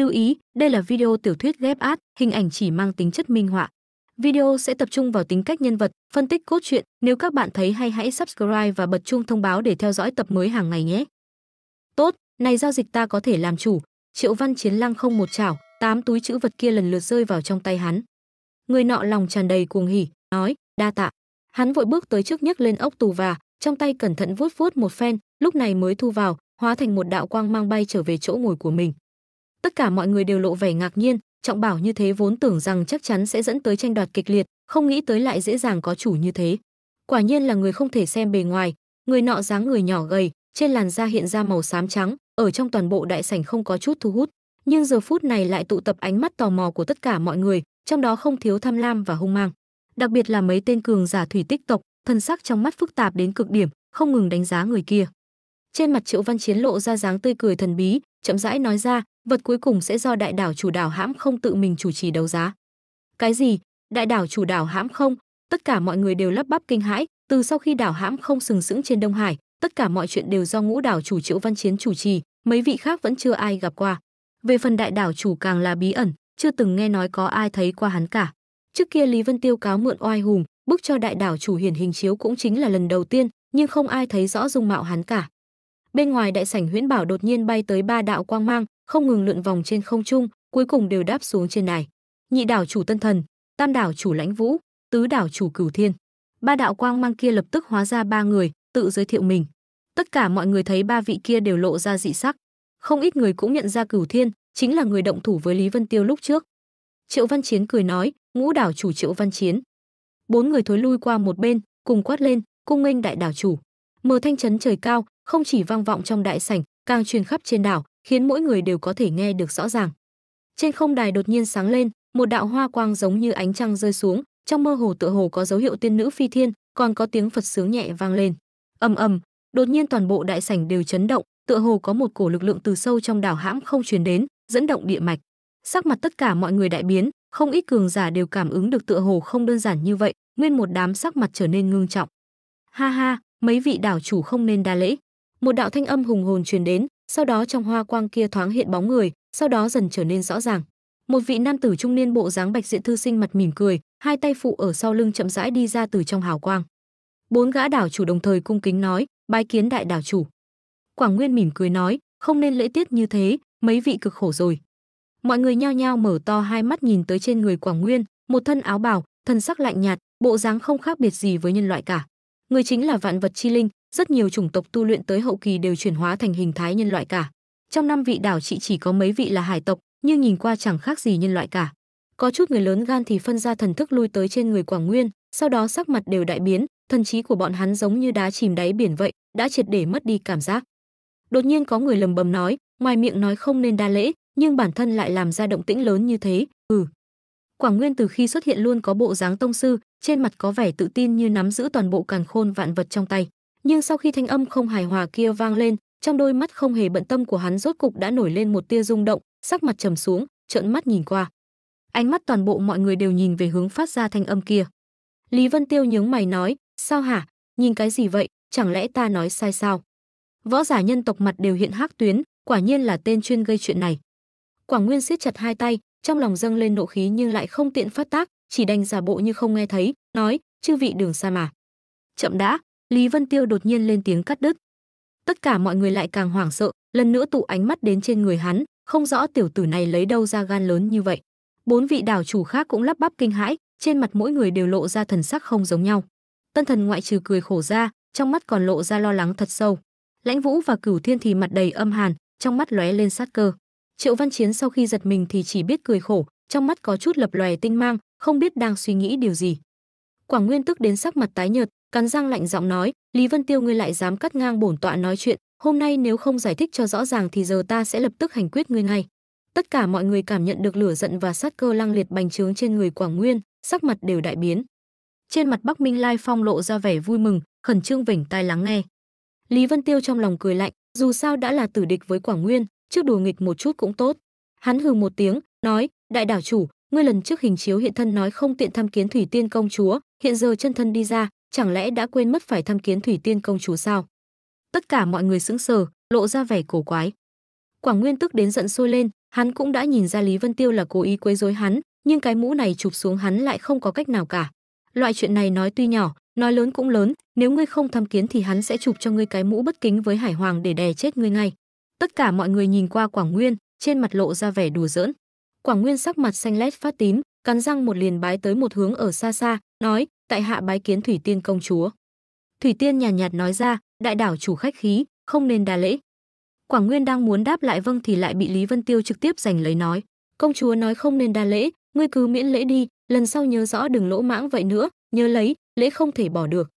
Lưu ý, đây là video tiểu thuyết ghép át, hình ảnh chỉ mang tính chất minh họa. Video sẽ tập trung vào tính cách nhân vật, phân tích cốt truyện. Nếu các bạn thấy hay hãy subscribe và bật chuông thông báo để theo dõi tập mới hàng ngày nhé. Tốt, này giao dịch ta có thể làm chủ. Triệu Văn Chiến lăng không một chảo, tám túi chữ vật kia lần lượt rơi vào trong tay hắn. Người nọ lòng tràn đầy cuồng hỉ, nói, đa tạ. Hắn vội bước tới trước nhấc lên ốc tù và, trong tay cẩn thận vuốt vuốt một phen, lúc này mới thu vào, hóa thành một đạo quang mang bay trở về chỗ ngồi của mình tất cả mọi người đều lộ vẻ ngạc nhiên trọng bảo như thế vốn tưởng rằng chắc chắn sẽ dẫn tới tranh đoạt kịch liệt không nghĩ tới lại dễ dàng có chủ như thế quả nhiên là người không thể xem bề ngoài người nọ dáng người nhỏ gầy trên làn da hiện ra màu xám trắng ở trong toàn bộ đại sảnh không có chút thu hút nhưng giờ phút này lại tụ tập ánh mắt tò mò của tất cả mọi người trong đó không thiếu tham lam và hung mang đặc biệt là mấy tên cường giả thủy tích tộc thân sắc trong mắt phức tạp đến cực điểm không ngừng đánh giá người kia trên mặt triệu văn chiến lộ ra dáng tươi cười thần bí chậm rãi nói ra vật cuối cùng sẽ do đại đảo chủ đảo hãm không tự mình chủ trì đấu giá. Cái gì? Đại đảo chủ đảo hãm không? Tất cả mọi người đều lắp bắp kinh hãi, từ sau khi đảo hãm không sừng sững trên Đông Hải, tất cả mọi chuyện đều do ngũ đảo chủ Triệu Văn Chiến chủ trì, mấy vị khác vẫn chưa ai gặp qua. Về phần đại đảo chủ càng là bí ẩn, chưa từng nghe nói có ai thấy qua hắn cả. Trước kia Lý Vân Tiêu cáo mượn oai hùng, bức cho đại đảo chủ hiển hình chiếu cũng chính là lần đầu tiên, nhưng không ai thấy rõ dung mạo hắn cả. Bên ngoài đại sảnh huyễn bảo đột nhiên bay tới ba đạo quang mang, không ngừng lượn vòng trên không trung, cuối cùng đều đáp xuống trên này. Nhị đảo chủ Tân Thần, Tam đảo chủ Lãnh Vũ, Tứ đảo chủ Cửu Thiên. Ba đạo quang mang kia lập tức hóa ra ba người, tự giới thiệu mình. Tất cả mọi người thấy ba vị kia đều lộ ra dị sắc. Không ít người cũng nhận ra Cửu Thiên chính là người động thủ với Lý Vân Tiêu lúc trước. Triệu Văn Chiến cười nói, "Ngũ đảo chủ Triệu Văn Chiến." Bốn người thối lui qua một bên, cùng quát lên, "Cung nghênh đại đảo chủ." Mờ thanh chấn trời cao, không chỉ vang vọng trong đại sảnh, càng truyền khắp trên đảo, khiến mỗi người đều có thể nghe được rõ ràng. Trên không đài đột nhiên sáng lên, một đạo hoa quang giống như ánh trăng rơi xuống, trong mơ hồ tựa hồ có dấu hiệu tiên nữ phi thiên, còn có tiếng Phật sướng nhẹ vang lên. Ầm ầm, đột nhiên toàn bộ đại sảnh đều chấn động, tựa hồ có một cổ lực lượng từ sâu trong đảo hãm không truyền đến, dẫn động địa mạch. Sắc mặt tất cả mọi người đại biến, không ít cường giả đều cảm ứng được tựa hồ không đơn giản như vậy, nguyên một đám sắc mặt trở nên ngưng trọng. Ha ha, mấy vị đảo chủ không nên đa lễ. Một đạo thanh âm hùng hồn truyền đến, sau đó trong hoa quang kia thoáng hiện bóng người, sau đó dần trở nên rõ ràng. Một vị nam tử trung niên bộ dáng bạch diện thư sinh mặt mỉm cười, hai tay phụ ở sau lưng chậm rãi đi ra từ trong hào quang. Bốn gã đảo chủ đồng thời cung kính nói, bái kiến đại đảo chủ. Quảng Nguyên mỉm cười nói, không nên lễ tiết như thế, mấy vị cực khổ rồi. Mọi người nhao nhao mở to hai mắt nhìn tới trên người Quảng Nguyên, một thân áo bào, thân sắc lạnh nhạt, bộ dáng không khác biệt gì với nhân loại cả người chính là vạn vật chi linh rất nhiều chủng tộc tu luyện tới hậu kỳ đều chuyển hóa thành hình thái nhân loại cả trong năm vị đảo chị chỉ có mấy vị là hải tộc nhưng nhìn qua chẳng khác gì nhân loại cả có chút người lớn gan thì phân ra thần thức lui tới trên người quảng nguyên sau đó sắc mặt đều đại biến thần trí của bọn hắn giống như đá chìm đáy biển vậy đã triệt để mất đi cảm giác đột nhiên có người lầm bầm nói ngoài miệng nói không nên đa lễ nhưng bản thân lại làm ra động tĩnh lớn như thế ừ quảng nguyên từ khi xuất hiện luôn có bộ dáng tông sư trên mặt có vẻ tự tin như nắm giữ toàn bộ càn khôn vạn vật trong tay. Nhưng sau khi thanh âm không hài hòa kia vang lên, trong đôi mắt không hề bận tâm của hắn rốt cục đã nổi lên một tia rung động, sắc mặt trầm xuống, trợn mắt nhìn qua. Ánh mắt toàn bộ mọi người đều nhìn về hướng phát ra thanh âm kia. Lý Vân Tiêu nhướng mày nói, "Sao hả? Nhìn cái gì vậy? Chẳng lẽ ta nói sai sao?" Võ giả nhân tộc mặt đều hiện hắc tuyến, quả nhiên là tên chuyên gây chuyện này. Quảng Nguyên siết chặt hai tay, trong lòng dâng lên nộ khí nhưng lại không tiện phát tác, chỉ đành giả bộ như không nghe thấy, nói, chư vị đường xa mà. Chậm đã, Lý Vân Tiêu đột nhiên lên tiếng cắt đứt. Tất cả mọi người lại càng hoảng sợ, lần nữa tụ ánh mắt đến trên người hắn, không rõ tiểu tử này lấy đâu ra gan lớn như vậy. Bốn vị đảo chủ khác cũng lắp bắp kinh hãi, trên mặt mỗi người đều lộ ra thần sắc không giống nhau. Tân thần ngoại trừ cười khổ ra, trong mắt còn lộ ra lo lắng thật sâu. Lãnh Vũ và Cửu Thiên thì mặt đầy âm hàn, trong mắt lóe lên sát cơ. Triệu Văn Chiến sau khi giật mình thì chỉ biết cười khổ, trong mắt có chút lập lòe tinh mang, không biết đang suy nghĩ điều gì. Quảng Nguyên tức đến sắc mặt tái nhợt, cắn răng lạnh giọng nói, "Lý Vân Tiêu ngươi lại dám cắt ngang bổn tọa nói chuyện, hôm nay nếu không giải thích cho rõ ràng thì giờ ta sẽ lập tức hành quyết ngươi ngay." Tất cả mọi người cảm nhận được lửa giận và sát cơ lăng liệt bành trướng trên người Quảng Nguyên, sắc mặt đều đại biến. Trên mặt Bắc Minh Lai Phong lộ ra vẻ vui mừng, khẩn trương vểnh tai lắng nghe. Lý Vân Tiêu trong lòng cười lạnh, dù sao đã là tử địch với Quảng Nguyên, trước đùa nghịch một chút cũng tốt. Hắn hừ một tiếng, nói đại đảo chủ ngươi lần trước hình chiếu hiện thân nói không tiện thăm kiến thủy tiên công chúa hiện giờ chân thân đi ra chẳng lẽ đã quên mất phải thăm kiến thủy tiên công chúa sao tất cả mọi người sững sờ lộ ra vẻ cổ quái quảng nguyên tức đến giận sôi lên hắn cũng đã nhìn ra lý vân tiêu là cố ý quấy rối hắn nhưng cái mũ này chụp xuống hắn lại không có cách nào cả loại chuyện này nói tuy nhỏ nói lớn cũng lớn nếu ngươi không thăm kiến thì hắn sẽ chụp cho ngươi cái mũ bất kính với hải hoàng để đè chết ngươi ngay tất cả mọi người nhìn qua quảng nguyên trên mặt lộ ra vẻ đùa giỡn Quảng Nguyên sắc mặt xanh lét phát tím, cắn răng một liền bái tới một hướng ở xa xa, nói: "Tại hạ bái kiến Thủy Tiên công chúa." Thủy Tiên nhàn nhạt, nhạt nói ra: "Đại đảo chủ khách khí, không nên đa lễ." Quảng Nguyên đang muốn đáp lại vâng thì lại bị Lý Vân Tiêu trực tiếp giành lấy nói: "Công chúa nói không nên đa lễ, ngươi cứ miễn lễ đi, lần sau nhớ rõ đừng lỗ mãng vậy nữa, nhớ lấy, lễ không thể bỏ được."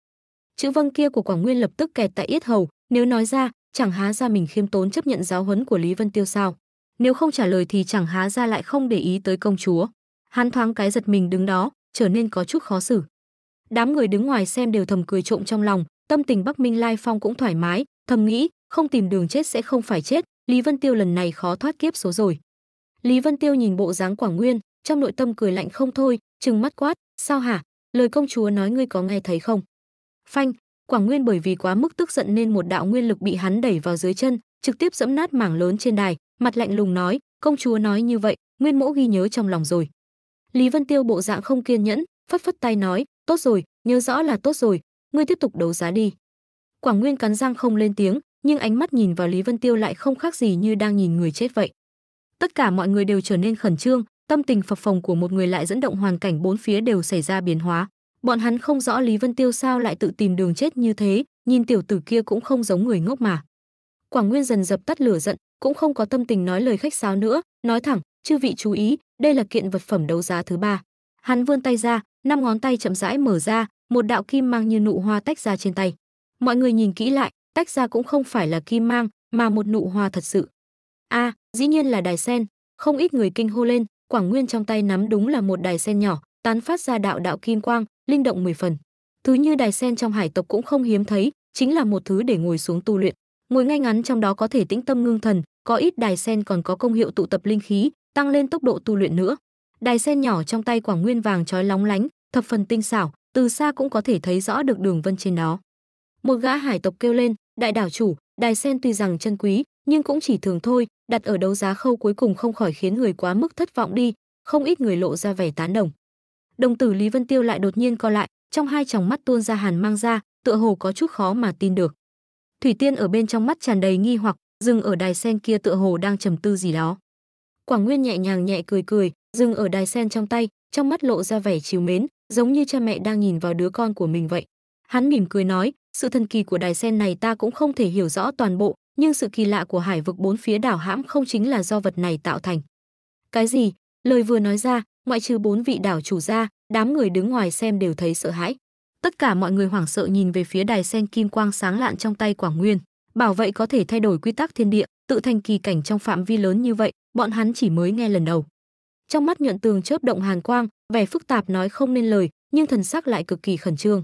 Chữ vâng kia của Quảng Nguyên lập tức kẹt tại yết hầu, nếu nói ra, chẳng há ra mình khiêm tốn chấp nhận giáo huấn của Lý Vân Tiêu sao? nếu không trả lời thì chẳng há ra lại không để ý tới công chúa. Hắn thoáng cái giật mình đứng đó, trở nên có chút khó xử. Đám người đứng ngoài xem đều thầm cười trộm trong lòng, tâm tình Bắc Minh Lai Phong cũng thoải mái, thầm nghĩ, không tìm đường chết sẽ không phải chết, Lý Vân Tiêu lần này khó thoát kiếp số rồi. Lý Vân Tiêu nhìn bộ dáng Quảng Nguyên, trong nội tâm cười lạnh không thôi, trừng mắt quát, "Sao hả? Lời công chúa nói ngươi có nghe thấy không?" Phanh, Quảng Nguyên bởi vì quá mức tức giận nên một đạo nguyên lực bị hắn đẩy vào dưới chân, trực tiếp giẫm nát mảng lớn trên đài, mặt lạnh lùng nói, công chúa nói như vậy, Nguyên mẫu ghi nhớ trong lòng rồi. Lý Vân Tiêu bộ dạng không kiên nhẫn, phất phất tay nói, tốt rồi, nhớ rõ là tốt rồi, ngươi tiếp tục đấu giá đi. Quảng Nguyên cắn răng không lên tiếng, nhưng ánh mắt nhìn vào Lý Vân Tiêu lại không khác gì như đang nhìn người chết vậy. Tất cả mọi người đều trở nên khẩn trương, tâm tình phập phồng của một người lại dẫn động hoàn cảnh bốn phía đều xảy ra biến hóa. Bọn hắn không rõ Lý Vân Tiêu sao lại tự tìm đường chết như thế, nhìn tiểu tử kia cũng không giống người ngốc mà. Quảng Nguyên dần dập tắt lửa giận, cũng không có tâm tình nói lời khách sáo nữa, nói thẳng, "Chư vị chú ý, đây là kiện vật phẩm đấu giá thứ ba." Hắn vươn tay ra, năm ngón tay chậm rãi mở ra, một đạo kim mang như nụ hoa tách ra trên tay. Mọi người nhìn kỹ lại, tách ra cũng không phải là kim mang, mà một nụ hoa thật sự. A, dĩ nhiên là đài sen, không ít người kinh hô lên, Quảng Nguyên trong tay nắm đúng là một đài sen nhỏ, tán phát ra đạo đạo kim quang, linh động mười phần. Thứ như đài sen trong hải tộc cũng không hiếm thấy, chính là một thứ để ngồi xuống tu luyện. Ngồi ngay ngắn trong đó có thể tĩnh tâm ngưng thần, có ít đài sen còn có công hiệu tụ tập linh khí, tăng lên tốc độ tu luyện nữa. Đài sen nhỏ trong tay Quảng Nguyên vàng chói lóng lánh, thập phần tinh xảo, từ xa cũng có thể thấy rõ được đường vân trên đó. Một gã hải tộc kêu lên, "Đại đảo chủ, đài sen tuy rằng chân quý, nhưng cũng chỉ thường thôi, đặt ở đấu giá khâu cuối cùng không khỏi khiến người quá mức thất vọng đi." Không ít người lộ ra vẻ tán đồng. Đồng tử Lý Vân Tiêu lại đột nhiên co lại, trong hai tròng mắt tuôn ra hàn mang ra, tựa hồ có chút khó mà tin được. Thủy Tiên ở bên trong mắt tràn đầy nghi hoặc, dừng ở đài sen kia tựa hồ đang trầm tư gì đó. Quảng Nguyên nhẹ nhàng nhẹ cười cười, dừng ở đài sen trong tay, trong mắt lộ ra vẻ chiều mến, giống như cha mẹ đang nhìn vào đứa con của mình vậy. Hắn mỉm cười nói, sự thần kỳ của đài sen này ta cũng không thể hiểu rõ toàn bộ, nhưng sự kỳ lạ của hải vực bốn phía đảo hãm không chính là do vật này tạo thành. Cái gì? Lời vừa nói ra, ngoại trừ bốn vị đảo chủ ra, đám người đứng ngoài xem đều thấy sợ hãi. Tất cả mọi người hoảng sợ nhìn về phía đài sen kim quang sáng lạn trong tay Quảng Nguyên. Bảo vậy có thể thay đổi quy tắc thiên địa, tự thành kỳ cảnh trong phạm vi lớn như vậy, bọn hắn chỉ mới nghe lần đầu. Trong mắt nhuận tường chớp động hàn quang, vẻ phức tạp nói không nên lời, nhưng thần sắc lại cực kỳ khẩn trương.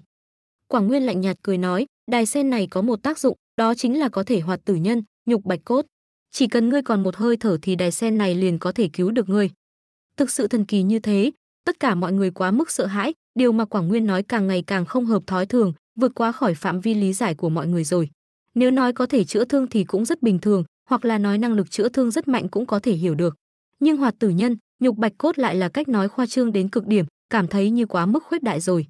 Quảng Nguyên lạnh nhạt cười nói, đài sen này có một tác dụng, đó chính là có thể hoạt tử nhân, nhục bạch cốt. Chỉ cần ngươi còn một hơi thở thì đài sen này liền có thể cứu được ngươi. Thực sự thần kỳ như thế, tất cả mọi người quá mức sợ hãi, điều mà Quảng Nguyên nói càng ngày càng không hợp thói thường, vượt quá khỏi phạm vi lý giải của mọi người rồi. Nếu nói có thể chữa thương thì cũng rất bình thường, hoặc là nói năng lực chữa thương rất mạnh cũng có thể hiểu được. Nhưng hoạt tử nhân, nhục bạch cốt lại là cách nói khoa trương đến cực điểm, cảm thấy như quá mức khuyết đại rồi.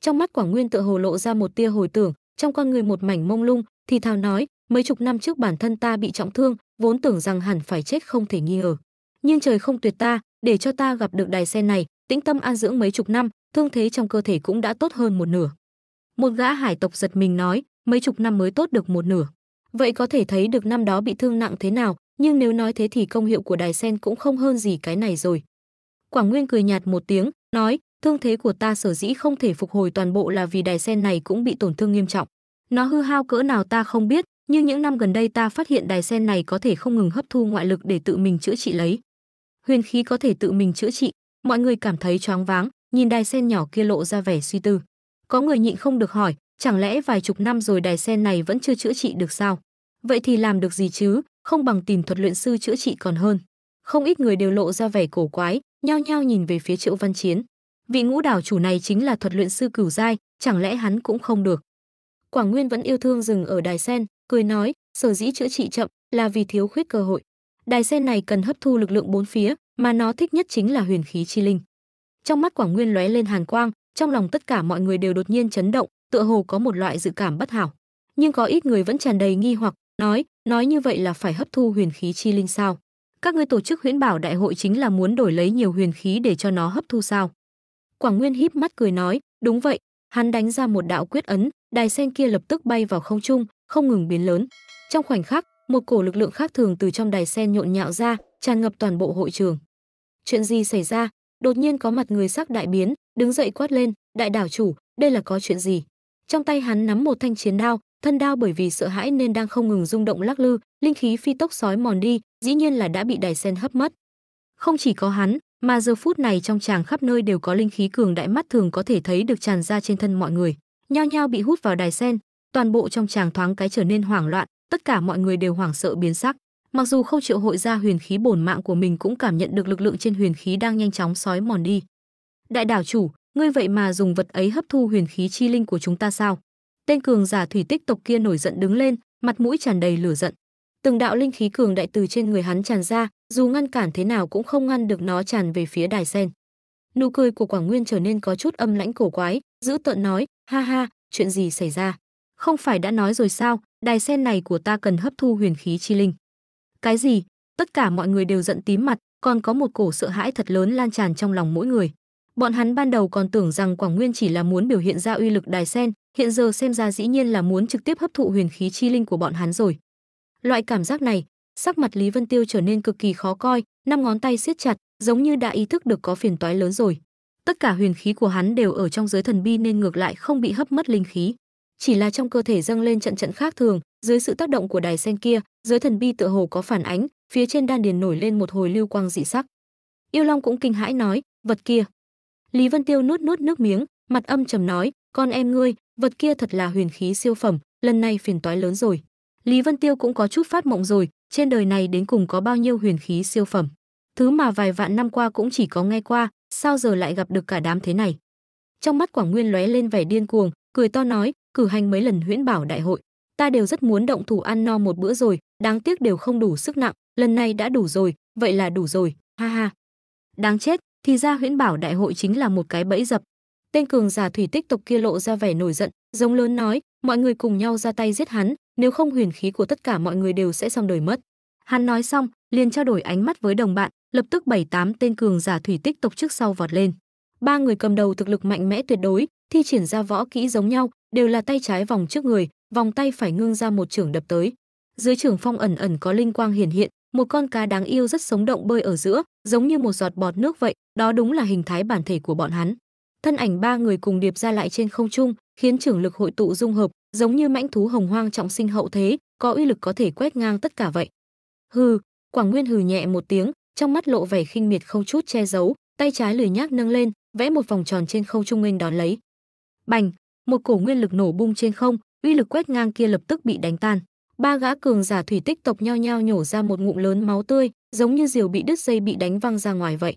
Trong mắt Quảng Nguyên tựa hồ lộ ra một tia hồi tưởng, trong con người một mảnh mông lung, thì thào nói, mấy chục năm trước bản thân ta bị trọng thương, vốn tưởng rằng hẳn phải chết không thể nghi ngờ. Nhưng trời không tuyệt ta, để cho ta gặp được đài sen này, tĩnh tâm an dưỡng mấy chục năm, thương thế trong cơ thể cũng đã tốt hơn một nửa. Một gã hải tộc giật mình nói, mấy chục năm mới tốt được một nửa. Vậy có thể thấy được năm đó bị thương nặng thế nào, nhưng nếu nói thế thì công hiệu của đài sen cũng không hơn gì cái này rồi. Quảng Nguyên cười nhạt một tiếng, nói, thương thế của ta sở dĩ không thể phục hồi toàn bộ là vì đài sen này cũng bị tổn thương nghiêm trọng. Nó hư hao cỡ nào ta không biết, nhưng những năm gần đây ta phát hiện đài sen này có thể không ngừng hấp thu ngoại lực để tự mình chữa trị lấy. Huyền khí có thể tự mình chữa trị, mọi người cảm thấy choáng váng, nhìn đài sen nhỏ kia lộ ra vẻ suy tư. Có người nhịn không được hỏi, Chẳng lẽ vài chục năm rồi đài sen này vẫn chưa chữa trị được sao? Vậy thì làm được gì chứ, không bằng tìm thuật luyện sư chữa trị còn hơn. Không ít người đều lộ ra vẻ cổ quái, nhao nhao nhìn về phía Triệu Văn Chiến. Vị ngũ đảo chủ này chính là thuật luyện sư cửu giai, chẳng lẽ hắn cũng không được? Quảng Nguyên vẫn yêu thương dừng ở đài sen, cười nói, sở dĩ chữa trị chậm là vì thiếu khuyết cơ hội. Đài sen này cần hấp thu lực lượng bốn phía, mà nó thích nhất chính là huyền khí chi linh. Trong mắt Quảng Nguyên lóe lên hàn quang, trong lòng tất cả mọi người đều đột nhiên chấn động, tựa hồ có một loại dự cảm bất hảo nhưng có ít người vẫn tràn đầy nghi hoặc nói nói như vậy là phải hấp thu huyền khí chi linh sao các ngươi tổ chức huyễn bảo đại hội chính là muốn đổi lấy nhiều huyền khí để cho nó hấp thu sao quảng nguyên híp mắt cười nói đúng vậy hắn đánh ra một đạo quyết ấn đài sen kia lập tức bay vào không trung không ngừng biến lớn trong khoảnh khắc một cổ lực lượng khác thường từ trong đài sen nhộn nhạo ra tràn ngập toàn bộ hội trường chuyện gì xảy ra đột nhiên có mặt người sắc đại biến đứng dậy quát lên đại đảo chủ đây là có chuyện gì trong tay hắn nắm một thanh chiến đao thân đao bởi vì sợ hãi nên đang không ngừng rung động lắc lư linh khí phi tốc sói mòn đi dĩ nhiên là đã bị đài sen hấp mất không chỉ có hắn mà giờ phút này trong tràng khắp nơi đều có linh khí cường đại mắt thường có thể thấy được tràn ra trên thân mọi người nhao nhao bị hút vào đài sen toàn bộ trong tràng thoáng cái trở nên hoảng loạn tất cả mọi người đều hoảng sợ biến sắc mặc dù không triệu hội ra huyền khí bổn mạng của mình cũng cảm nhận được lực lượng trên huyền khí đang nhanh chóng sói mòn đi đại đảo chủ ngươi vậy mà dùng vật ấy hấp thu huyền khí chi linh của chúng ta sao? Tên cường giả thủy tích tộc kia nổi giận đứng lên, mặt mũi tràn đầy lửa giận. Từng đạo linh khí cường đại từ trên người hắn tràn ra, dù ngăn cản thế nào cũng không ngăn được nó tràn về phía đài sen. Nụ cười của Quảng Nguyên trở nên có chút âm lãnh cổ quái, giữ tợn nói, ha ha, chuyện gì xảy ra? Không phải đã nói rồi sao, đài sen này của ta cần hấp thu huyền khí chi linh. Cái gì? Tất cả mọi người đều giận tím mặt, còn có một cổ sợ hãi thật lớn lan tràn trong lòng mỗi người. Bọn hắn ban đầu còn tưởng rằng Quảng Nguyên chỉ là muốn biểu hiện ra uy lực đài sen, hiện giờ xem ra dĩ nhiên là muốn trực tiếp hấp thụ huyền khí chi linh của bọn hắn rồi. Loại cảm giác này, sắc mặt Lý Vân Tiêu trở nên cực kỳ khó coi, năm ngón tay siết chặt, giống như đã ý thức được có phiền toái lớn rồi. Tất cả huyền khí của hắn đều ở trong giới thần bi nên ngược lại không bị hấp mất linh khí, chỉ là trong cơ thể dâng lên trận trận khác thường, dưới sự tác động của đài sen kia, giới thần bi tựa hồ có phản ánh, phía trên đan điền nổi lên một hồi lưu quang dị sắc. Yêu Long cũng kinh hãi nói, vật kia Lý Vân Tiêu nuốt nuốt nước miếng, mặt âm trầm nói, con em ngươi, vật kia thật là huyền khí siêu phẩm, lần này phiền toái lớn rồi. Lý Vân Tiêu cũng có chút phát mộng rồi, trên đời này đến cùng có bao nhiêu huyền khí siêu phẩm. Thứ mà vài vạn năm qua cũng chỉ có nghe qua, sao giờ lại gặp được cả đám thế này. Trong mắt Quảng Nguyên lóe lên vẻ điên cuồng, cười to nói, cử hành mấy lần huyễn bảo đại hội. Ta đều rất muốn động thủ ăn no một bữa rồi, đáng tiếc đều không đủ sức nặng, lần này đã đủ rồi, vậy là đủ rồi, ha ha. Đáng chết, thì ra huyễn bảo đại hội chính là một cái bẫy dập. Tên cường giả thủy tích tộc kia lộ ra vẻ nổi giận, giống lớn nói, mọi người cùng nhau ra tay giết hắn, nếu không huyền khí của tất cả mọi người đều sẽ xong đời mất. Hắn nói xong, liền trao đổi ánh mắt với đồng bạn, lập tức bảy tám tên cường giả thủy tích tộc trước sau vọt lên. Ba người cầm đầu thực lực mạnh mẽ tuyệt đối, thi triển ra võ kỹ giống nhau, đều là tay trái vòng trước người, vòng tay phải ngưng ra một trường đập tới. Dưới trường phong ẩn ẩn có linh quang hiển hiện, một con cá đáng yêu rất sống động bơi ở giữa giống như một giọt bọt nước vậy đó đúng là hình thái bản thể của bọn hắn thân ảnh ba người cùng điệp ra lại trên không trung khiến trưởng lực hội tụ dung hợp giống như mãnh thú hồng hoang trọng sinh hậu thế có uy lực có thể quét ngang tất cả vậy hừ quảng nguyên hừ nhẹ một tiếng trong mắt lộ vẻ khinh miệt không chút che giấu tay trái lười nhác nâng lên vẽ một vòng tròn trên không trung nghênh đón lấy bành một cổ nguyên lực nổ bung trên không uy lực quét ngang kia lập tức bị đánh tan ba gã cường giả thủy tích tộc nhao nhao nhổ ra một ngụm lớn máu tươi, giống như diều bị đứt dây bị đánh văng ra ngoài vậy.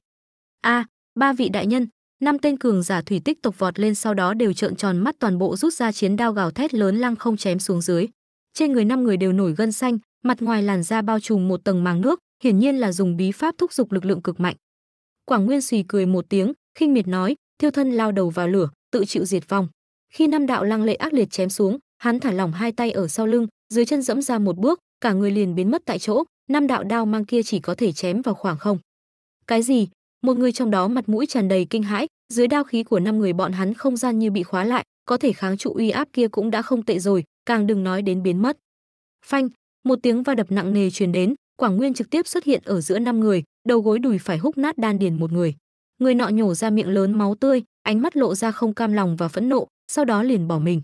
A, à, ba vị đại nhân, năm tên cường giả thủy tích tộc vọt lên sau đó đều trợn tròn mắt toàn bộ rút ra chiến đao gào thét lớn lăng không chém xuống dưới. Trên người năm người đều nổi gân xanh, mặt ngoài làn da bao trùm một tầng màng nước, hiển nhiên là dùng bí pháp thúc giục lực lượng cực mạnh. Quảng Nguyên xì cười một tiếng, khinh miệt nói, thiêu thân lao đầu vào lửa, tự chịu diệt vong. Khi năm đạo lăng lệ ác liệt chém xuống, hắn thả lỏng hai tay ở sau lưng, dưới chân dẫm ra một bước cả người liền biến mất tại chỗ năm đạo đao mang kia chỉ có thể chém vào khoảng không cái gì một người trong đó mặt mũi tràn đầy kinh hãi dưới đao khí của năm người bọn hắn không gian như bị khóa lại có thể kháng trụ uy áp kia cũng đã không tệ rồi càng đừng nói đến biến mất phanh một tiếng va đập nặng nề truyền đến quảng nguyên trực tiếp xuất hiện ở giữa năm người đầu gối đùi phải húc nát đan điền một người người nọ nhổ ra miệng lớn máu tươi ánh mắt lộ ra không cam lòng và phẫn nộ sau đó liền bỏ mình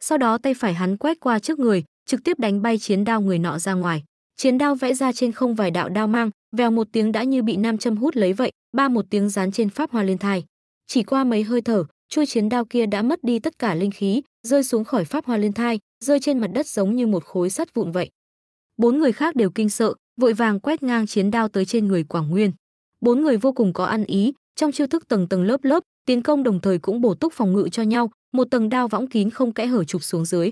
sau đó tay phải hắn quét qua trước người trực tiếp đánh bay chiến đao người nọ ra ngoài chiến đao vẽ ra trên không vài đạo đao mang vèo một tiếng đã như bị nam châm hút lấy vậy ba một tiếng dán trên pháp hoa liên thai chỉ qua mấy hơi thở chuôi chiến đao kia đã mất đi tất cả linh khí rơi xuống khỏi pháp hoa liên thai rơi trên mặt đất giống như một khối sắt vụn vậy bốn người khác đều kinh sợ vội vàng quét ngang chiến đao tới trên người quảng nguyên bốn người vô cùng có ăn ý trong chiêu thức tầng tầng lớp lớp tiến công đồng thời cũng bổ túc phòng ngự cho nhau một tầng đao võng kín không kẽ hở chụp xuống dưới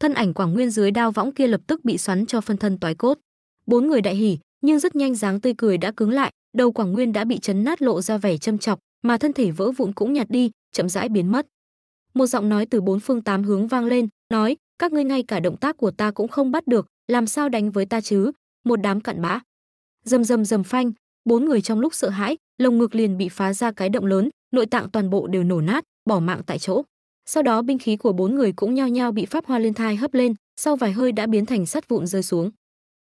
thân ảnh Quảng Nguyên dưới đao võng kia lập tức bị xoắn cho phân thân toái cốt. Bốn người đại hỉ, nhưng rất nhanh dáng tươi cười đã cứng lại, đầu Quảng Nguyên đã bị chấn nát lộ ra vẻ châm chọc, mà thân thể vỡ vụn cũng nhạt đi, chậm rãi biến mất. Một giọng nói từ bốn phương tám hướng vang lên, nói: "Các ngươi ngay cả động tác của ta cũng không bắt được, làm sao đánh với ta chứ? Một đám cặn bã." rầm rầm rầm phanh, bốn người trong lúc sợ hãi, lồng ngực liền bị phá ra cái động lớn, nội tạng toàn bộ đều nổ nát, bỏ mạng tại chỗ. Sau đó binh khí của bốn người cũng nhao nhao bị pháp hoa liên thai hấp lên, sau vài hơi đã biến thành sắt vụn rơi xuống.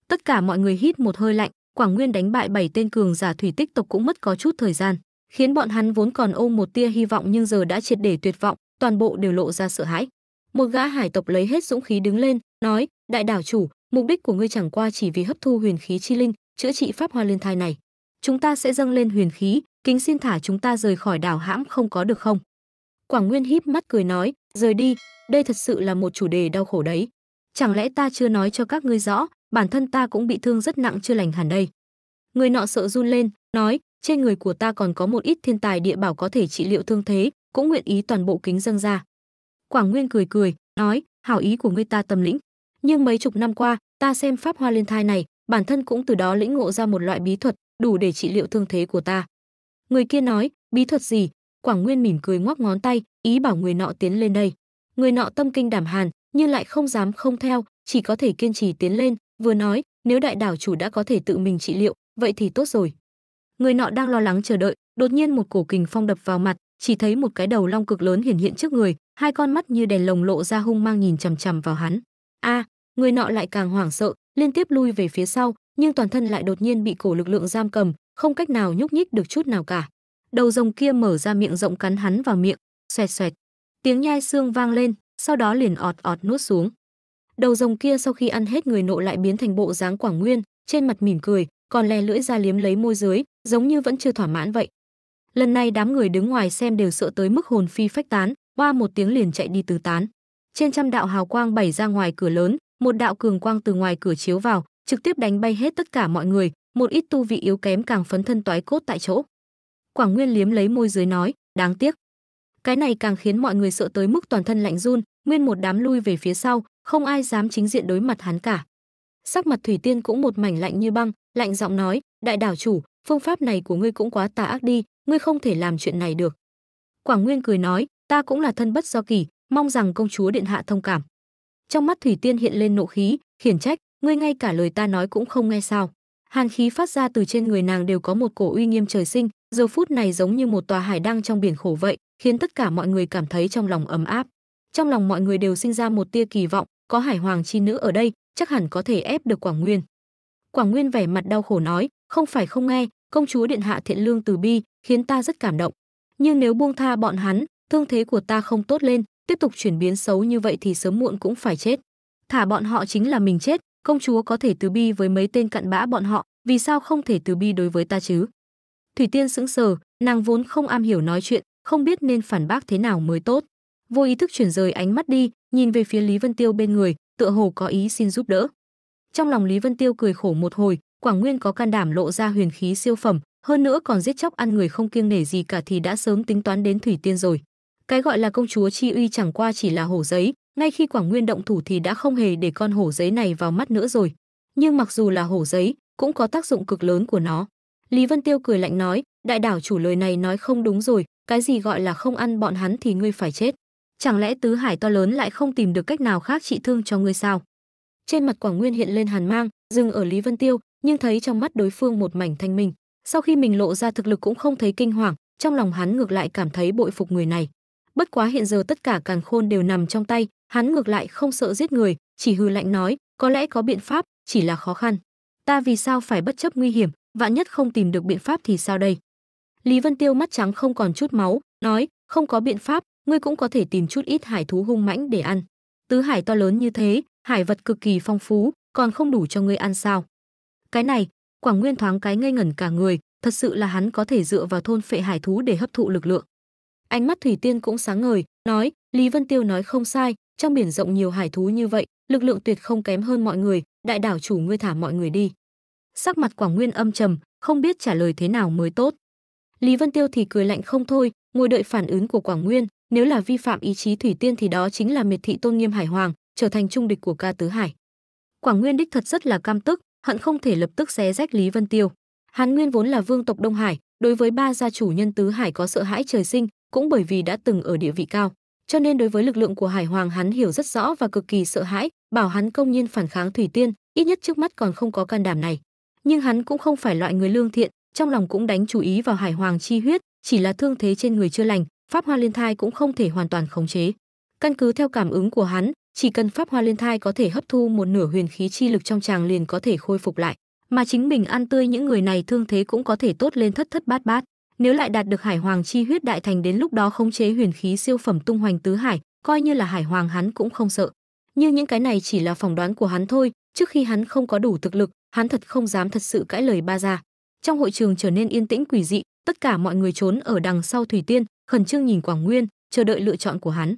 Tất cả mọi người hít một hơi lạnh, Quảng Nguyên đánh bại bảy tên cường giả thủy tích tộc cũng mất có chút thời gian, khiến bọn hắn vốn còn ôm một tia hy vọng nhưng giờ đã triệt để tuyệt vọng, toàn bộ đều lộ ra sợ hãi. Một gã hải tộc lấy hết dũng khí đứng lên, nói: "Đại đảo chủ, mục đích của ngươi chẳng qua chỉ vì hấp thu huyền khí chi linh, chữa trị pháp hoa liên thai này. Chúng ta sẽ dâng lên huyền khí, kính xin thả chúng ta rời khỏi đảo hãm không có được không?" Quảng Nguyên híp mắt cười nói, rời đi, đây thật sự là một chủ đề đau khổ đấy. Chẳng lẽ ta chưa nói cho các ngươi rõ, bản thân ta cũng bị thương rất nặng chưa lành hẳn đây. Người nọ sợ run lên, nói, trên người của ta còn có một ít thiên tài địa bảo có thể trị liệu thương thế, cũng nguyện ý toàn bộ kính dâng ra. Quảng Nguyên cười cười, nói, hảo ý của ngươi ta tâm lĩnh. Nhưng mấy chục năm qua, ta xem pháp hoa liên thai này, bản thân cũng từ đó lĩnh ngộ ra một loại bí thuật, đủ để trị liệu thương thế của ta. Người kia nói, bí thuật gì, Quảng Nguyên mỉm cười ngoắc ngón tay, ý bảo người nọ tiến lên đây. Người nọ tâm kinh đảm hàn, nhưng lại không dám không theo, chỉ có thể kiên trì tiến lên, vừa nói, nếu đại đảo chủ đã có thể tự mình trị liệu, vậy thì tốt rồi. Người nọ đang lo lắng chờ đợi, đột nhiên một cổ kình phong đập vào mặt, chỉ thấy một cái đầu long cực lớn hiển hiện trước người, hai con mắt như đèn lồng lộ ra hung mang nhìn chằm chằm vào hắn. A, người nọ lại càng hoảng sợ, liên tiếp lui về phía sau, nhưng toàn thân lại đột nhiên bị cổ lực lượng giam cầm, không cách nào nhúc nhích được chút nào cả. Đầu rồng kia mở ra miệng rộng cắn hắn vào miệng, xoẹt xoẹt. Tiếng nhai xương vang lên, sau đó liền ọt ọt nuốt xuống. Đầu rồng kia sau khi ăn hết người nộ lại biến thành bộ dáng Quảng Nguyên, trên mặt mỉm cười, còn lè lưỡi ra liếm lấy môi dưới, giống như vẫn chưa thỏa mãn vậy. Lần này đám người đứng ngoài xem đều sợ tới mức hồn phi phách tán, qua một tiếng liền chạy đi tứ tán. Trên trăm đạo hào quang bảy ra ngoài cửa lớn, một đạo cường quang từ ngoài cửa chiếu vào, trực tiếp đánh bay hết tất cả mọi người, một ít tu vị yếu kém càng phấn thân toái cốt tại chỗ. Quảng Nguyên liếm lấy môi dưới nói, đáng tiếc. Cái này càng khiến mọi người sợ tới mức toàn thân lạnh run, nguyên một đám lui về phía sau, không ai dám chính diện đối mặt hắn cả. Sắc mặt Thủy Tiên cũng một mảnh lạnh như băng, lạnh giọng nói, đại đảo chủ, phương pháp này của ngươi cũng quá tà ác đi, ngươi không thể làm chuyện này được. Quảng Nguyên cười nói, ta cũng là thân bất do kỳ, mong rằng công chúa điện hạ thông cảm. Trong mắt Thủy Tiên hiện lên nộ khí, khiển trách, ngươi ngay cả lời ta nói cũng không nghe sao. Hàn khí phát ra từ trên người nàng đều có một cổ uy nghiêm trời sinh, Giờ phút này giống như một tòa hải đăng trong biển khổ vậy, khiến tất cả mọi người cảm thấy trong lòng ấm áp. Trong lòng mọi người đều sinh ra một tia kỳ vọng, có hải hoàng chi nữ ở đây, chắc hẳn có thể ép được Quảng Nguyên. Quảng Nguyên vẻ mặt đau khổ nói, không phải không nghe, công chúa điện hạ thiện lương từ bi, khiến ta rất cảm động. Nhưng nếu buông tha bọn hắn, thương thế của ta không tốt lên, tiếp tục chuyển biến xấu như vậy thì sớm muộn cũng phải chết. Thả bọn họ chính là mình chết, công chúa có thể từ bi với mấy tên cặn bã bọn họ, vì sao không thể từ bi đối với ta chứ? Thủy Tiên sững sờ, nàng vốn không am hiểu nói chuyện, không biết nên phản bác thế nào mới tốt. Vô ý thức chuyển rời ánh mắt đi, nhìn về phía Lý Vân Tiêu bên người, tựa hồ có ý xin giúp đỡ. Trong lòng Lý Vân Tiêu cười khổ một hồi, Quảng Nguyên có can đảm lộ ra huyền khí siêu phẩm, hơn nữa còn giết chóc ăn người không kiêng nể gì cả thì đã sớm tính toán đến Thủy Tiên rồi. Cái gọi là công chúa chi uy chẳng qua chỉ là hổ giấy, ngay khi Quảng Nguyên động thủ thì đã không hề để con hổ giấy này vào mắt nữa rồi. Nhưng mặc dù là hổ giấy, cũng có tác dụng cực lớn của nó. Lý Vân Tiêu cười lạnh nói, đại đảo chủ lời này nói không đúng rồi, cái gì gọi là không ăn bọn hắn thì ngươi phải chết. Chẳng lẽ tứ hải to lớn lại không tìm được cách nào khác trị thương cho ngươi sao? Trên mặt Quảng Nguyên hiện lên hàn mang, dừng ở Lý Vân Tiêu, nhưng thấy trong mắt đối phương một mảnh thanh minh. Sau khi mình lộ ra thực lực cũng không thấy kinh hoàng, trong lòng hắn ngược lại cảm thấy bội phục người này. Bất quá hiện giờ tất cả càn khôn đều nằm trong tay, hắn ngược lại không sợ giết người, chỉ hư lạnh nói, có lẽ có biện pháp, chỉ là khó khăn. Ta vì sao phải bất chấp nguy hiểm, vạn nhất không tìm được biện pháp thì sao đây lý vân tiêu mắt trắng không còn chút máu nói không có biện pháp ngươi cũng có thể tìm chút ít hải thú hung mãnh để ăn tứ hải to lớn như thế hải vật cực kỳ phong phú còn không đủ cho ngươi ăn sao cái này quảng nguyên thoáng cái ngây ngẩn cả người thật sự là hắn có thể dựa vào thôn phệ hải thú để hấp thụ lực lượng ánh mắt thủy tiên cũng sáng ngời nói lý vân tiêu nói không sai trong biển rộng nhiều hải thú như vậy lực lượng tuyệt không kém hơn mọi người đại đảo chủ ngươi thả mọi người đi sắc mặt Quảng Nguyên âm trầm, không biết trả lời thế nào mới tốt. Lý Vân Tiêu thì cười lạnh không thôi, ngồi đợi phản ứng của Quảng Nguyên, nếu là vi phạm ý chí thủy tiên thì đó chính là miệt thị tôn nghiêm hải hoàng, trở thành trung địch của ca tứ hải. Quảng Nguyên đích thật rất là cam tức, hận không thể lập tức xé rách Lý Vân Tiêu. Hán Nguyên vốn là vương tộc Đông Hải, đối với ba gia chủ nhân tứ hải có sợ hãi trời sinh, cũng bởi vì đã từng ở địa vị cao, cho nên đối với lực lượng của Hải Hoàng hắn hiểu rất rõ và cực kỳ sợ hãi, bảo hắn công nhiên phản kháng Thủy Tiên, ít nhất trước mắt còn không có can đảm này nhưng hắn cũng không phải loại người lương thiện, trong lòng cũng đánh chú ý vào Hải Hoàng chi huyết, chỉ là thương thế trên người chưa lành, pháp hoa liên thai cũng không thể hoàn toàn khống chế. Căn cứ theo cảm ứng của hắn, chỉ cần pháp hoa liên thai có thể hấp thu một nửa huyền khí chi lực trong chàng liền có thể khôi phục lại, mà chính mình ăn tươi những người này thương thế cũng có thể tốt lên thất thất bát bát. Nếu lại đạt được Hải Hoàng chi huyết đại thành đến lúc đó khống chế huyền khí siêu phẩm tung hoành tứ hải, coi như là Hải Hoàng hắn cũng không sợ. Nhưng những cái này chỉ là phỏng đoán của hắn thôi, trước khi hắn không có đủ thực lực, hắn thật không dám thật sự cãi lời ba ra trong hội trường trở nên yên tĩnh quỷ dị tất cả mọi người trốn ở đằng sau thủy tiên khẩn trương nhìn quảng nguyên chờ đợi lựa chọn của hắn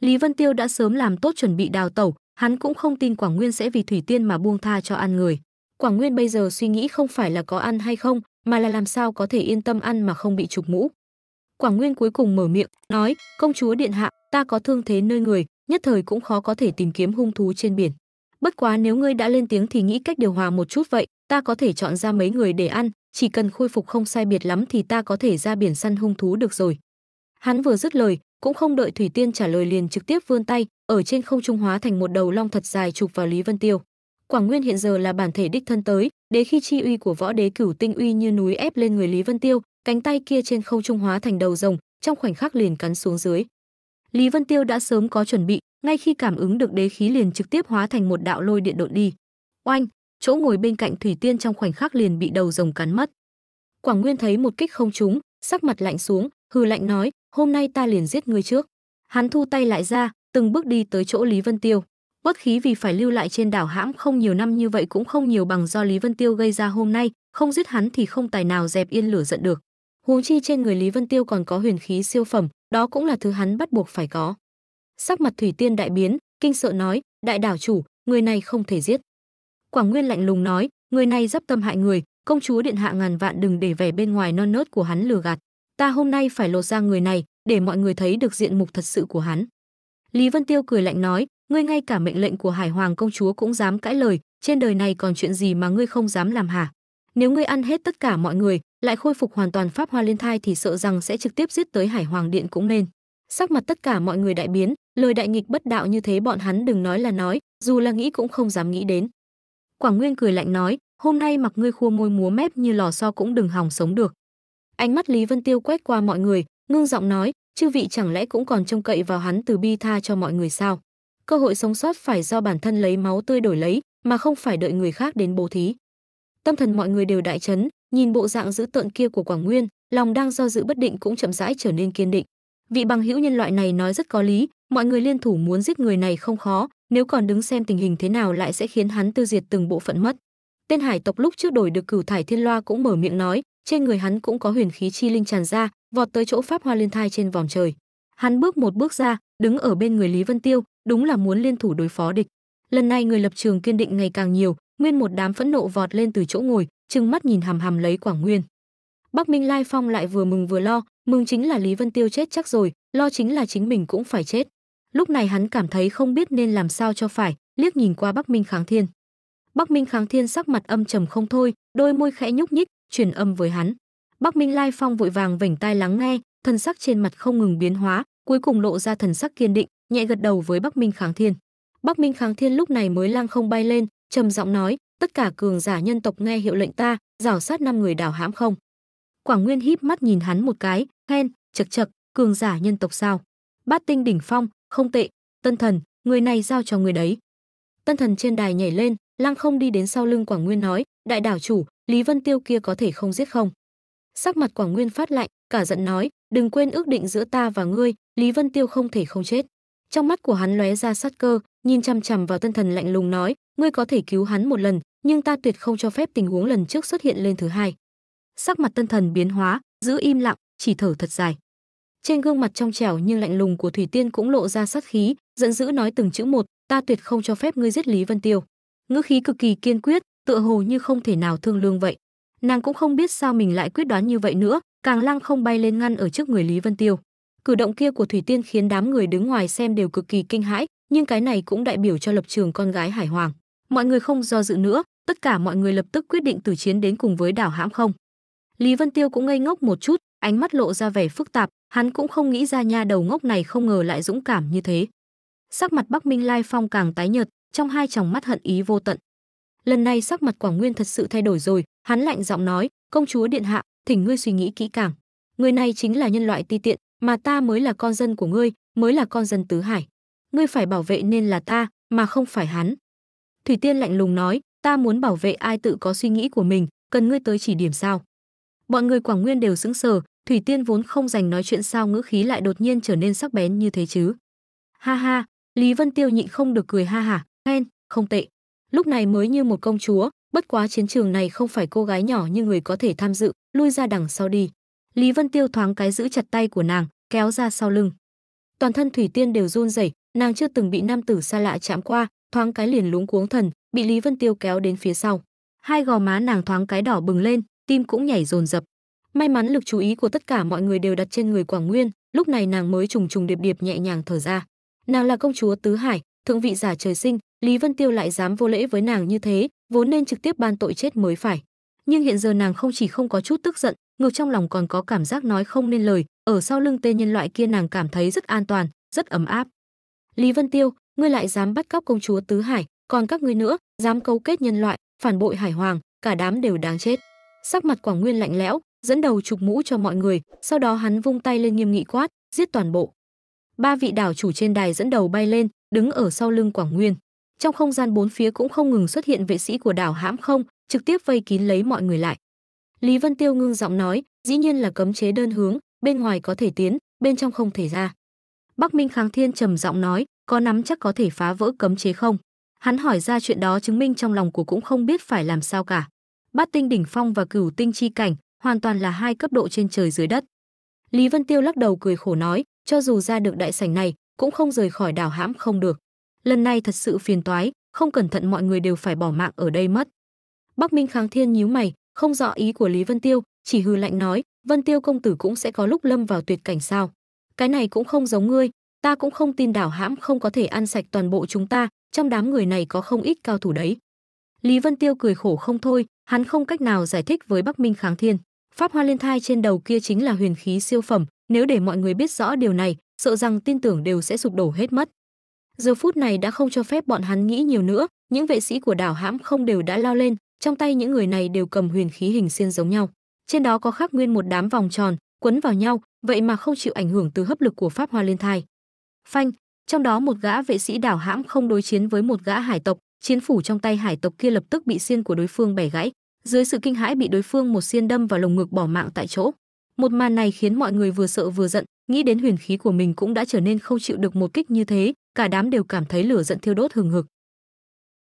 lý vân tiêu đã sớm làm tốt chuẩn bị đào tẩu hắn cũng không tin quảng nguyên sẽ vì thủy tiên mà buông tha cho ăn người quảng nguyên bây giờ suy nghĩ không phải là có ăn hay không mà là làm sao có thể yên tâm ăn mà không bị trục mũ quảng nguyên cuối cùng mở miệng nói công chúa điện hạ ta có thương thế nơi người nhất thời cũng khó có thể tìm kiếm hung thú trên biển bất quá nếu ngươi đã lên tiếng thì nghĩ cách điều hòa một chút vậy ta có thể chọn ra mấy người để ăn chỉ cần khôi phục không sai biệt lắm thì ta có thể ra biển săn hung thú được rồi hắn vừa dứt lời cũng không đợi thủy tiên trả lời liền trực tiếp vươn tay ở trên không trung hóa thành một đầu long thật dài chụp vào lý vân tiêu quảng nguyên hiện giờ là bản thể đích thân tới đế khi chi uy của võ đế cửu tinh uy như núi ép lên người lý vân tiêu cánh tay kia trên không trung hóa thành đầu rồng trong khoảnh khắc liền cắn xuống dưới lý vân tiêu đã sớm có chuẩn bị ngay khi cảm ứng được đế khí liền trực tiếp hóa thành một đạo lôi điện độn đi. Oanh, chỗ ngồi bên cạnh Thủy Tiên trong khoảnh khắc liền bị đầu rồng cắn mất. Quảng Nguyên thấy một kích không trúng, sắc mặt lạnh xuống, hừ lạnh nói, hôm nay ta liền giết ngươi trước. Hắn thu tay lại ra, từng bước đi tới chỗ Lý Vân Tiêu. Bất khí vì phải lưu lại trên đảo hãm không nhiều năm như vậy cũng không nhiều bằng do Lý Vân Tiêu gây ra hôm nay, không giết hắn thì không tài nào dẹp yên lửa giận được. Huống chi trên người Lý Vân Tiêu còn có huyền khí siêu phẩm, đó cũng là thứ hắn bắt buộc phải có sắc mặt Thủy Tiên đại biến, kinh sợ nói, đại đảo chủ, người này không thể giết. Quảng Nguyên lạnh lùng nói, người này dấp tâm hại người, công chúa điện hạ ngàn vạn đừng để vẻ bên ngoài non nớt của hắn lừa gạt. Ta hôm nay phải lột ra người này, để mọi người thấy được diện mục thật sự của hắn. Lý Vân Tiêu cười lạnh nói, ngươi ngay cả mệnh lệnh của Hải Hoàng công chúa cũng dám cãi lời, trên đời này còn chuyện gì mà ngươi không dám làm hả? Nếu ngươi ăn hết tất cả mọi người, lại khôi phục hoàn toàn pháp hoa liên thai thì sợ rằng sẽ trực tiếp giết tới Hải Hoàng điện cũng nên. Sắc mặt tất cả mọi người đại biến, Lời đại nghịch bất đạo như thế bọn hắn đừng nói là nói, dù là nghĩ cũng không dám nghĩ đến. Quảng Nguyên cười lạnh nói, hôm nay mặc ngươi khua môi múa mép như lò xo cũng đừng hòng sống được. Ánh mắt Lý Vân Tiêu quét qua mọi người, ngưng giọng nói, chư vị chẳng lẽ cũng còn trông cậy vào hắn từ bi tha cho mọi người sao? Cơ hội sống sót phải do bản thân lấy máu tươi đổi lấy, mà không phải đợi người khác đến bố thí. Tâm thần mọi người đều đại chấn, nhìn bộ dạng dữ tợn kia của Quảng Nguyên, lòng đang do dự bất định cũng chậm rãi trở nên kiên định vị bằng hữu nhân loại này nói rất có lý mọi người liên thủ muốn giết người này không khó nếu còn đứng xem tình hình thế nào lại sẽ khiến hắn tiêu diệt từng bộ phận mất tên hải tộc lúc trước đổi được cửu thải thiên loa cũng mở miệng nói trên người hắn cũng có huyền khí chi linh tràn ra vọt tới chỗ pháp hoa liên thai trên vòng trời hắn bước một bước ra đứng ở bên người lý vân tiêu đúng là muốn liên thủ đối phó địch lần này người lập trường kiên định ngày càng nhiều nguyên một đám phẫn nộ vọt lên từ chỗ ngồi trừng mắt nhìn hàm hàm lấy quảng nguyên bắc minh lai phong lại vừa mừng vừa lo mừng chính là lý vân tiêu chết chắc rồi lo chính là chính mình cũng phải chết lúc này hắn cảm thấy không biết nên làm sao cho phải liếc nhìn qua bắc minh kháng thiên bắc minh kháng thiên sắc mặt âm trầm không thôi đôi môi khẽ nhúc nhích truyền âm với hắn bắc minh lai phong vội vàng vểnh tai lắng nghe thần sắc trên mặt không ngừng biến hóa cuối cùng lộ ra thần sắc kiên định nhẹ gật đầu với bắc minh kháng thiên bắc minh kháng thiên lúc này mới lăng không bay lên trầm giọng nói tất cả cường giả nhân tộc nghe hiệu lệnh ta rảo sát năm người đảo hãm không quảng nguyên híp mắt nhìn hắn một cái khen, chật chật, cường giả nhân tộc sao? Bát tinh đỉnh phong, không tệ, Tân Thần, người này giao cho người đấy. Tân Thần trên đài nhảy lên, lăng không đi đến sau lưng Quảng Nguyên nói, đại đảo chủ, Lý Vân Tiêu kia có thể không giết không? Sắc mặt Quảng Nguyên phát lạnh, cả giận nói, đừng quên ước định giữa ta và ngươi, Lý Vân Tiêu không thể không chết. Trong mắt của hắn lóe ra sát cơ, nhìn chằm chằm vào Tân Thần lạnh lùng nói, ngươi có thể cứu hắn một lần, nhưng ta tuyệt không cho phép tình huống lần trước xuất hiện lên thứ hai. Sắc mặt Tân Thần biến hóa, giữ im lặng, chỉ thở thật dài. Trên gương mặt trong trẻo nhưng lạnh lùng của Thủy Tiên cũng lộ ra sát khí, giận dữ nói từng chữ một, "Ta tuyệt không cho phép ngươi giết Lý Vân Tiêu." Ngữ khí cực kỳ kiên quyết, tựa hồ như không thể nào thương lương vậy. Nàng cũng không biết sao mình lại quyết đoán như vậy nữa, càng lăng không bay lên ngăn ở trước người Lý Vân Tiêu. Cử động kia của Thủy Tiên khiến đám người đứng ngoài xem đều cực kỳ kinh hãi, nhưng cái này cũng đại biểu cho lập trường con gái Hải Hoàng. Mọi người không do dự nữa, tất cả mọi người lập tức quyết định tử chiến đến cùng với đảo hãm không. Lý Vân Tiêu cũng ngây ngốc một chút, ánh mắt lộ ra vẻ phức tạp, hắn cũng không nghĩ ra nha đầu ngốc này không ngờ lại dũng cảm như thế. Sắc mặt Bắc Minh Lai Phong càng tái nhợt, trong hai tròng mắt hận ý vô tận. Lần này sắc mặt Quảng Nguyên thật sự thay đổi rồi, hắn lạnh giọng nói, "Công chúa điện hạ, thỉnh ngươi suy nghĩ kỹ càng. Người này chính là nhân loại ti tiện, mà ta mới là con dân của ngươi, mới là con dân tứ hải. Ngươi phải bảo vệ nên là ta, mà không phải hắn." Thủy Tiên lạnh lùng nói, "Ta muốn bảo vệ ai tự có suy nghĩ của mình, cần ngươi tới chỉ điểm sao?" bọn người Quảng Nguyên đều sững sờ, Thủy Tiên vốn không dành nói chuyện sao ngữ khí lại đột nhiên trở nên sắc bén như thế chứ. Ha ha, Lý Vân Tiêu nhịn không được cười ha ha. khen, không tệ. Lúc này mới như một công chúa, bất quá chiến trường này không phải cô gái nhỏ như người có thể tham dự, lui ra đằng sau đi. Lý Vân Tiêu thoáng cái giữ chặt tay của nàng, kéo ra sau lưng. Toàn thân Thủy Tiên đều run rẩy, nàng chưa từng bị nam tử xa lạ chạm qua, thoáng cái liền luống cuống thần, bị Lý Vân Tiêu kéo đến phía sau. Hai gò má nàng thoáng cái đỏ bừng lên, tim cũng nhảy dồn dập. May mắn lực chú ý của tất cả mọi người đều đặt trên người Quảng Nguyên, lúc này nàng mới trùng trùng điệp điệp nhẹ nhàng thở ra. Nàng là công chúa tứ hải, thượng vị giả trời sinh, Lý Vân Tiêu lại dám vô lễ với nàng như thế, vốn nên trực tiếp ban tội chết mới phải. Nhưng hiện giờ nàng không chỉ không có chút tức giận, ngược trong lòng còn có cảm giác nói không nên lời, ở sau lưng tên nhân loại kia nàng cảm thấy rất an toàn, rất ấm áp. Lý Vân Tiêu, ngươi lại dám bắt cóc công chúa tứ hải, còn các ngươi nữa, dám cấu kết nhân loại, phản bội hải hoàng, cả đám đều đáng chết. Sắc mặt Quảng Nguyên lạnh lẽo, dẫn đầu chụp mũ cho mọi người, sau đó hắn vung tay lên nghiêm nghị quát, giết toàn bộ. Ba vị đảo chủ trên đài dẫn đầu bay lên, đứng ở sau lưng Quảng Nguyên. Trong không gian bốn phía cũng không ngừng xuất hiện vệ sĩ của đảo hãm không, trực tiếp vây kín lấy mọi người lại. Lý Vân Tiêu ngưng giọng nói, dĩ nhiên là cấm chế đơn hướng, bên ngoài có thể tiến, bên trong không thể ra. Bắc Minh Kháng Thiên trầm giọng nói, có nắm chắc có thể phá vỡ cấm chế không? Hắn hỏi ra chuyện đó chứng minh trong lòng của cũng không biết phải làm sao cả. Bát tinh đỉnh phong và cửu tinh chi cảnh, hoàn toàn là hai cấp độ trên trời dưới đất. Lý Vân Tiêu lắc đầu cười khổ nói, cho dù ra được đại sảnh này, cũng không rời khỏi đảo hãm không được. Lần này thật sự phiền toái, không cẩn thận mọi người đều phải bỏ mạng ở đây mất. Bắc Minh Kháng Thiên nhíu mày, không rõ ý của Lý Vân Tiêu, chỉ hư lạnh nói, Vân Tiêu công tử cũng sẽ có lúc lâm vào tuyệt cảnh sao? Cái này cũng không giống ngươi, ta cũng không tin đảo hãm không có thể ăn sạch toàn bộ chúng ta, trong đám người này có không ít cao thủ đấy. Lý Vân Tiêu cười khổ không thôi, hắn không cách nào giải thích với Bắc Minh Kháng Thiên. Pháp hoa liên thai trên đầu kia chính là huyền khí siêu phẩm, nếu để mọi người biết rõ điều này, sợ rằng tin tưởng đều sẽ sụp đổ hết mất. Giờ phút này đã không cho phép bọn hắn nghĩ nhiều nữa, những vệ sĩ của đảo hãm không đều đã lao lên, trong tay những người này đều cầm huyền khí hình xiên giống nhau. Trên đó có khắc nguyên một đám vòng tròn, quấn vào nhau, vậy mà không chịu ảnh hưởng từ hấp lực của pháp hoa liên thai. Phanh, trong đó một gã vệ sĩ đảo hãm không đối chiến với một gã hải tộc, chiến phủ trong tay hải tộc kia lập tức bị xiên của đối phương bẻ gãy. Dưới sự kinh hãi bị đối phương một xiên đâm vào lồng ngực bỏ mạng tại chỗ. Một màn này khiến mọi người vừa sợ vừa giận, nghĩ đến huyền khí của mình cũng đã trở nên không chịu được một kích như thế, cả đám đều cảm thấy lửa giận thiêu đốt hừng hực.